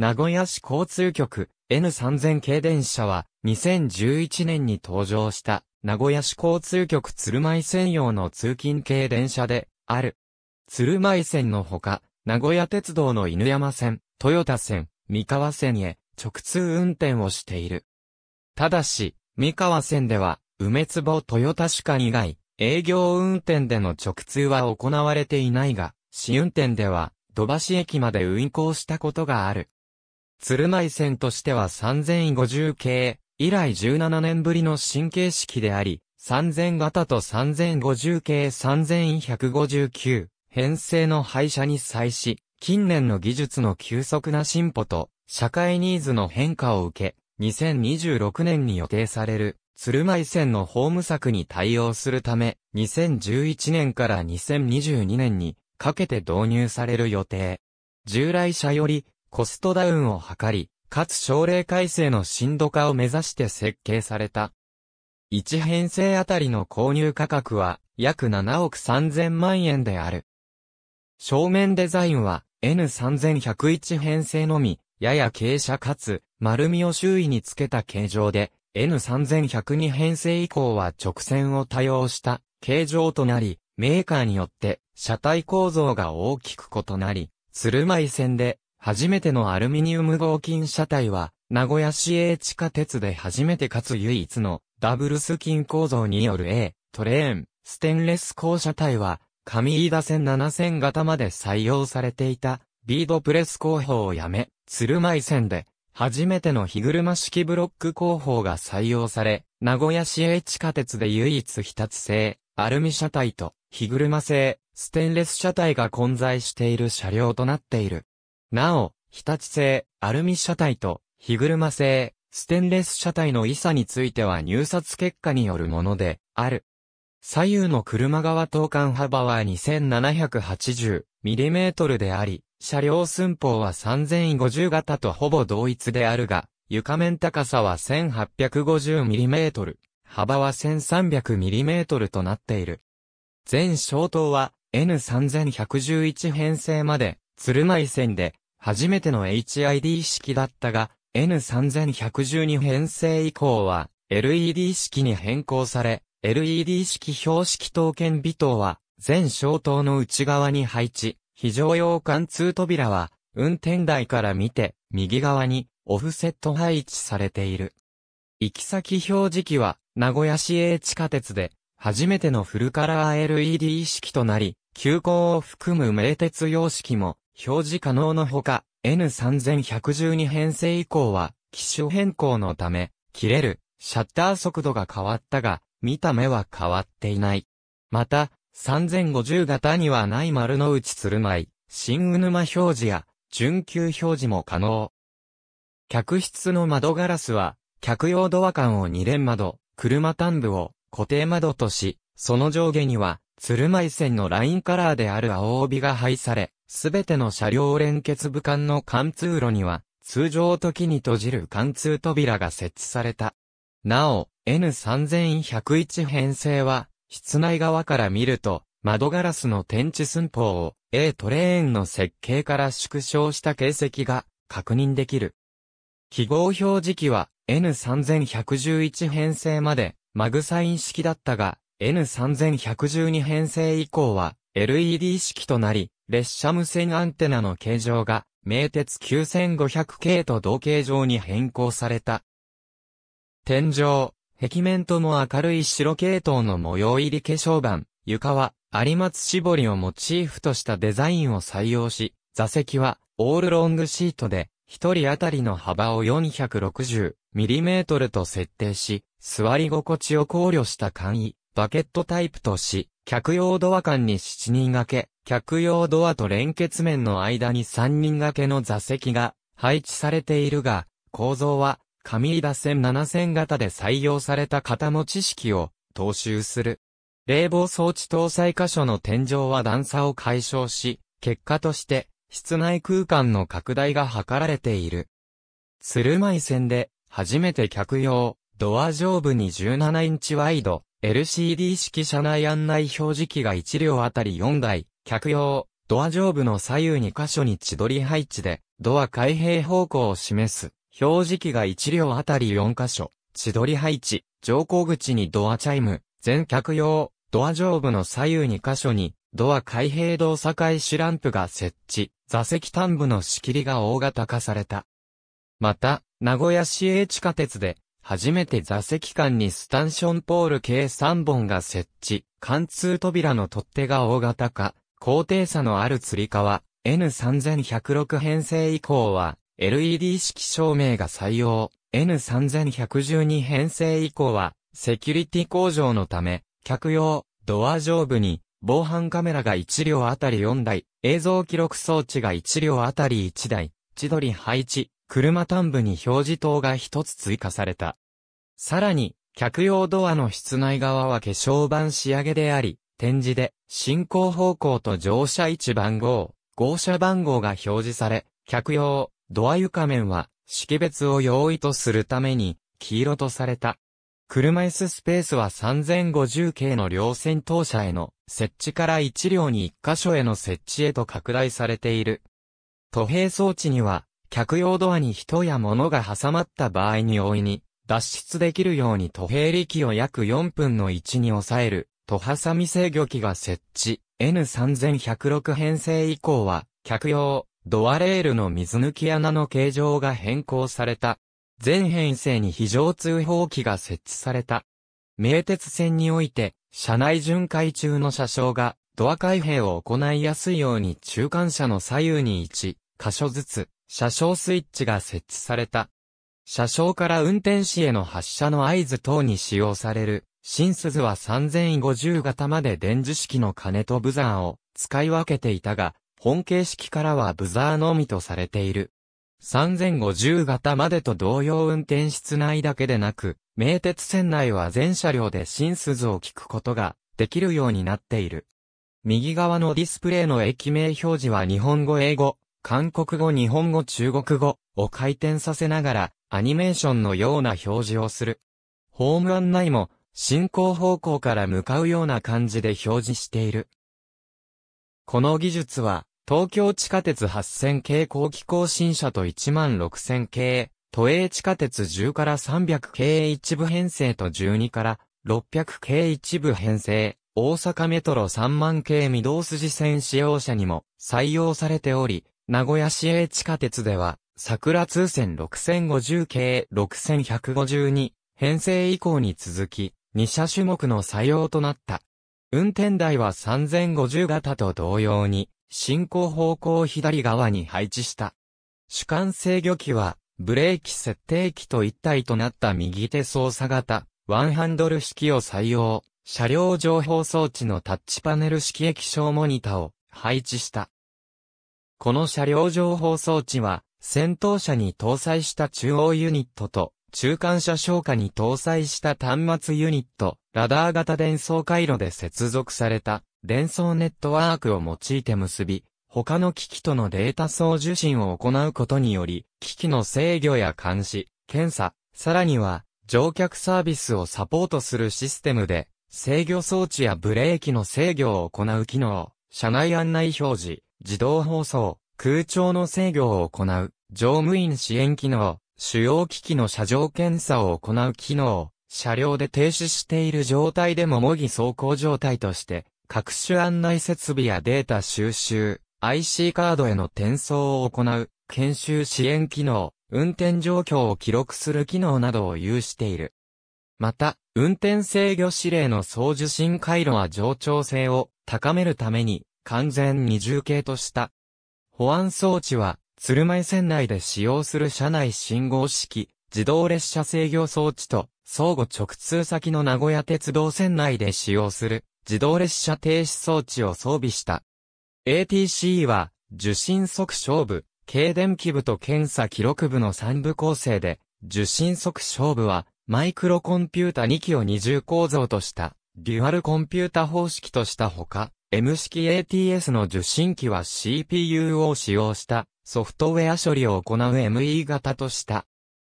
名古屋市交通局 N3000 系電車は2011年に登場した名古屋市交通局鶴舞専用の通勤系電車である。鶴舞線のほか、名古屋鉄道の犬山線、豊田線、三河線へ直通運転をしている。ただし、三河線では梅坪豊田市間以外、営業運転での直通は行われていないが、試運転では、土橋駅まで運行したことがある。鶴舞線としては3050系、以来17年ぶりの新形式であり、3000型と3050系3159、編成の廃車に際し、近年の技術の急速な進歩と、社会ニーズの変化を受け、2026年に予定される、鶴舞線のホーム策に対応するため、2011年から2022年にかけて導入される予定。従来車よりコストダウンを図り、かつ省令改正の深度化を目指して設計された。1編成あたりの購入価格は約7億3000万円である。正面デザインは N3101 編成のみ、やや傾斜かつ丸みを周囲につけた形状で、N3102 編成以降は直線を多用した形状となり、メーカーによって車体構造が大きく異なり、鶴舞線で初めてのアルミニウム合金車体は、名古屋市営地下鉄で初めてかつ唯一のダブルス金構造による A トレーンステンレス鋼車体は上井田線7000型まで採用されていたビードプレス工法をやめ鶴舞線で初めての日車式ブロック工法が採用され名古屋市営地下鉄で唯一非達製アルミ車体と日車製ステンレス車体が混在している車両となっている。なお、日立製、アルミ車体と、日車製、ステンレス車体の異差については入札結果によるもので、ある。左右の車側等間幅は 2780mm であり、車両寸法は3050型とほぼ同一であるが、床面高さは 1850mm、幅は 1300mm となっている。全小灯は N3111 編成まで、鶴舞線で、初めての HID 式だったが、N3112 編成以降は、LED 式に変更され、LED 式標識刀剣微灯は、全消灯の内側に配置、非常用貫通扉は、運転台から見て、右側に、オフセット配置されている。行き先表示器は、名古屋市営地下鉄で、初めてのフルカラー LED 式となり、急行を含む名鉄様式も、表示可能のほか、N3112 編成以降は、機種変更のため、切れる、シャッター速度が変わったが、見た目は変わっていない。また、3050型にはない丸の内鶴舞、新うぬま表示や、準急表示も可能。客室の窓ガラスは、客用ドア間を2連窓、車端部を固定窓とし、その上下には、鶴舞線のラインカラーである青帯が配され、すべての車両連結部間の貫通路には、通常時に閉じる貫通扉が設置された。なお、N3101 編成は、室内側から見ると、窓ガラスの天地寸法を A トレーンの設計から縮小した形跡が確認できる。記号表示器は N3111 編成までマグサイン式だったが N3112 編成以降は LED 式となり、列車無線アンテナの形状が、名鉄9500系と同形状に変更された。天井、壁面とも明るい白系統の模様入り化粧板、床は、有松絞りをモチーフとしたデザインを採用し、座席は、オールロングシートで、一人当たりの幅を 460mm と設定し、座り心地を考慮した簡易、バケットタイプとし、客用ドア間に7人掛け、客用ドアと連結面の間に3人掛けの座席が配置されているが、構造は、紙井田線7000型で採用された型の知識を踏襲する。冷房装置搭載箇所の天井は段差を解消し、結果として、室内空間の拡大が図られている。鶴舞線で、初めて客用、ドア上部に17インチワイド、LCD 式車内案内表示器が1両あたり4台、客用、ドア上部の左右2箇所に千鳥配置で、ドア開閉方向を示す、表示器が1両あたり4箇所、千鳥配置、乗降口にドアチャイム、全客用、ドア上部の左右2箇所に、ドア開閉動作開始ランプが設置、座席端部の仕切りが大型化された。また、名古屋市営地下鉄で、初めて座席間にスタンションポール計3本が設置、貫通扉の取っ手が大型化、高低差のある吊り革、N3106 編成以降は、LED 式照明が採用、N3112 編成以降は、セキュリティ向上のため、客用、ドア上部に、防犯カメラが1両あたり4台、映像記録装置が1両あたり1台、千鳥配置、車端部に表示灯が一つ追加された。さらに、客用ドアの室内側は化粧板仕上げであり、展示で、進行方向と乗車位置番号、号車番号が表示され、客用、ドア床面は、識別を容易とするために、黄色とされた。車椅子スペースは3050系の両線当車への設置から1両に1箇所への設置へと拡大されている。都平装置には客用ドアに人や物が挟まった場合に容易に脱出できるように都平力を約4分の1に抑える都挟み制御機が設置。N3106 編成以降は客用ドアレールの水抜き穴の形状が変更された。全編成に非常通報機が設置された。名鉄線において、車内巡回中の車掌が、ドア開閉を行いやすいように中間車の左右に1箇所ずつ、車掌スイッチが設置された。車掌から運転士への発車の合図等に使用される、新鈴は3050型まで電磁式の鐘とブザーを使い分けていたが、本形式からはブザーのみとされている。3050型までと同様運転室内だけでなく、名鉄線内は全車両で新鈴を聞くことができるようになっている。右側のディスプレイの駅名表示は日本語英語、韓国語、日本語、中国語を回転させながらアニメーションのような表示をする。ホーム案内も進行方向から向かうような感じで表示している。この技術は東京地下鉄8000系後期更新車と16000系、都営地下鉄10から300系一部編成と12から600系一部編成、大阪メトロ3万系御堂筋線使用車にも採用されており、名古屋市営地下鉄では、桜通線6050系6152編成以降に続き、2車種目の採用となった。運転台は3050型と同様に、進行方向左側に配置した。主幹制御機は、ブレーキ設定機と一体となった右手操作型、ワンハンドル式を採用、車両情報装置のタッチパネル式液晶モニタを配置した。この車両情報装置は、戦闘車に搭載した中央ユニットと、中間車消火に搭載した端末ユニット、ラダー型伝送回路で接続された、伝送ネットワークを用いて結び、他の機器とのデータ送受信を行うことにより、機器の制御や監視、検査、さらには、乗客サービスをサポートするシステムで、制御装置やブレーキの制御を行う機能、車内案内表示、自動放送、空調の制御を行う、乗務員支援機能、主要機器の車上検査を行う機能、車両で停止している状態でも模擬走行状態として、各種案内設備やデータ収集、IC カードへの転送を行う、研修支援機能、運転状況を記録する機能などを有している。また、運転制御指令の送受信回路は冗長性を高めるために、完全二重系とした。保安装置は、鶴舞線内で使用する車内信号式、自動列車制御装置と、相互直通先の名古屋鉄道線内で使用する、自動列車停止装置を装備した。ATC は、受信速勝部、軽電気部と検査記録部の3部構成で、受信速勝部は、マイクロコンピュータ2機を二重構造とした、デュアルコンピュータ方式としたほか、M 式 ATS の受信機は CPU を使用したソフトウェア処理を行う ME 型とした。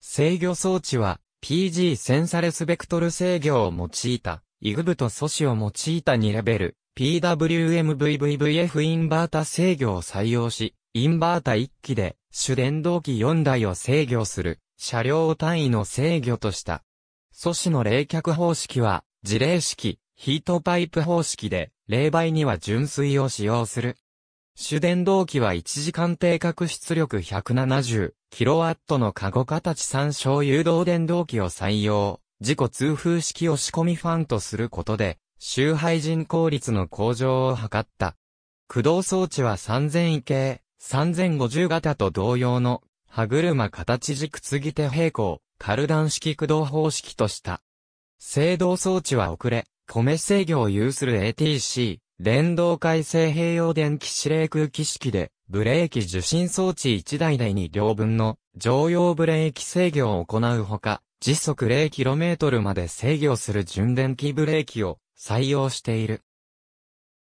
制御装置は PG センサレスベクトル制御を用いた、イグブと素子を用いた2レベル、PWMVVVF インバータ制御を採用し、インバータ1機で主電動機4台を制御する、車両単位の制御とした。素子の冷却方式は、事例式、ヒートパイプ方式で、冷媒には純水を使用する。主電動機は1時間定格出力 170kW のカゴ形参照誘導電動機を採用。自己通風式押し込みファンとすることで、周配人効率の向上を図った。駆動装置は3000位系、3050型と同様の、歯車形軸継ぎ手平行、カルダン式駆動方式とした。制動装置は遅れ、米制御を有する ATC、電動回西併用電気指令空気式で、ブレーキ受信装置1台で2両分の常用ブレーキ制御を行うほか、時速 0km まで制御する純電気ブレーキを採用している。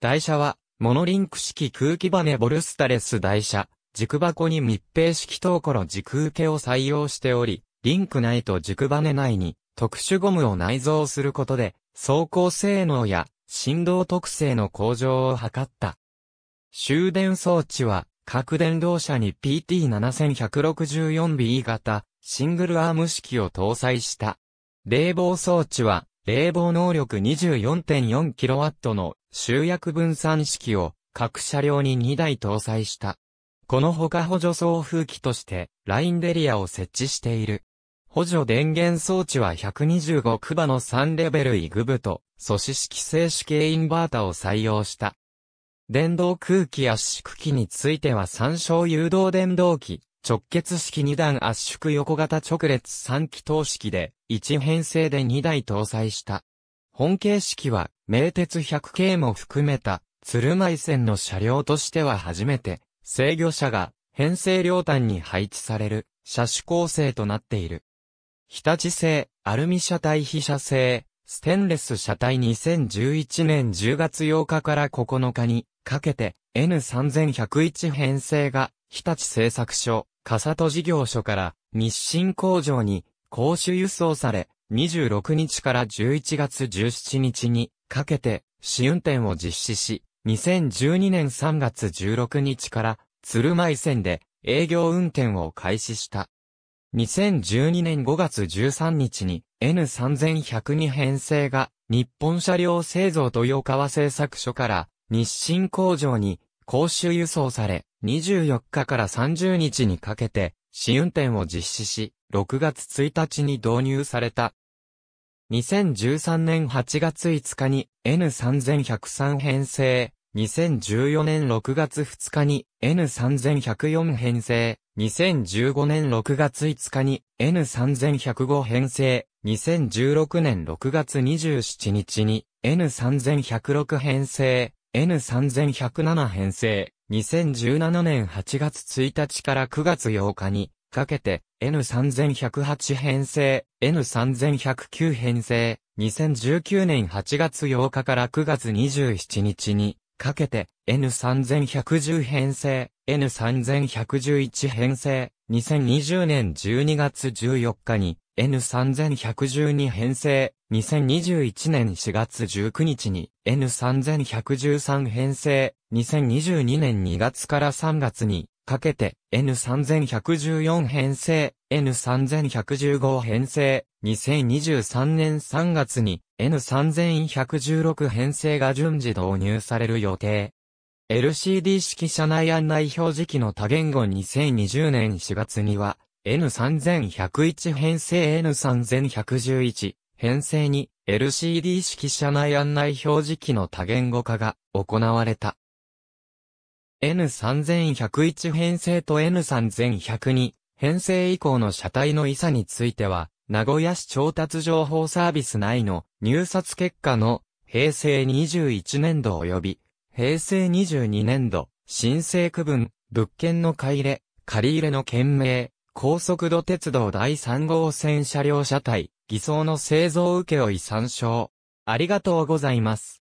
台車は、モノリンク式空気バネボルスタレス台車、軸箱に密閉式等ころ軸受けを採用しており、リンク内と軸バネ内に特殊ゴムを内蔵することで走行性能や振動特性の向上を図った。終電装置は、各電動車に PT7164B 型、シングルアーム式を搭載した。冷房装置は、冷房能力 24.4kW の集約分散式を各車両に2台搭載した。このほか補助送風機として、ラインデリアを設置している。補助電源装置は125クバの3レベルイグブと素子式静止系インバータを採用した。電動空気圧縮機については参照誘導電動機、直結式2段圧縮横型直列3気筒式で1編成で2台搭載した。本形式は名鉄100系も含めた鶴舞線の車両としては初めて制御車が編成両端に配置される車種構成となっている。日立製、アルミ車体被車製、ステンレス車体2011年10月8日から9日にかけて N3101 編成が日立製作所、笠戸事業所から日清工場に公衆輸送され、26日から11月17日にかけて試運転を実施し、2012年3月16日から鶴舞線で営業運転を開始した。2012年5月13日に N3102 編成が日本車両製造豊川製作所から日清工場に公衆輸送され24日から30日にかけて試運転を実施し6月1日に導入された。2013年8月5日に N3103 編成2014年6月2日に N3104 編成、2015年6月5日に N3105 編成、2016年6月27日に N3106 編成、N3107 編成、2017年8月1日から9月8日にかけて N3108 編成、N3109 編成、2019年8月8日から9月27日にかけて N3110 編成、N3111 編成、2020年12月14日に N3112 編成、2021年4月19日に N3113 編成、2022年2月から3月にかけて N3114 編成、N3115 編成、2023年3月に N3116 編成が順次導入される予定。LCD 式車内案内表示機の多言語2020年4月には N3101 編成 N3111 編成に LCD 式車内案内表示機の多言語化が行われた。N3101 編成と N3102 編成以降の車体の遺差については名古屋市調達情報サービス内の入札結果の平成21年度及び平成22年度申請区分物件の買入れ、借入れの件名、高速度鉄道第3号線車両車体、偽装の製造受け負い参照。ありがとうございます。